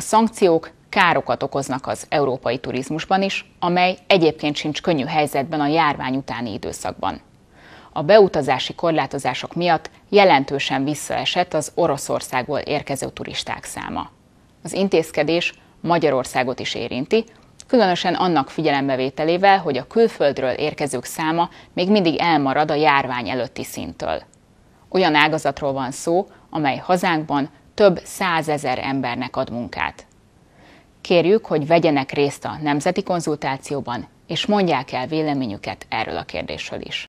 A szankciók károkat okoznak az európai turizmusban is, amely egyébként sincs könnyű helyzetben a járvány utáni időszakban. A beutazási korlátozások miatt jelentősen visszaesett az Oroszországból érkező turisták száma. Az intézkedés Magyarországot is érinti, különösen annak figyelembevételével, hogy a külföldről érkezők száma még mindig elmarad a járvány előtti szintől. Olyan ágazatról van szó, amely hazánkban több százezer embernek ad munkát. Kérjük, hogy vegyenek részt a nemzeti konzultációban, és mondják el véleményüket erről a kérdésről is.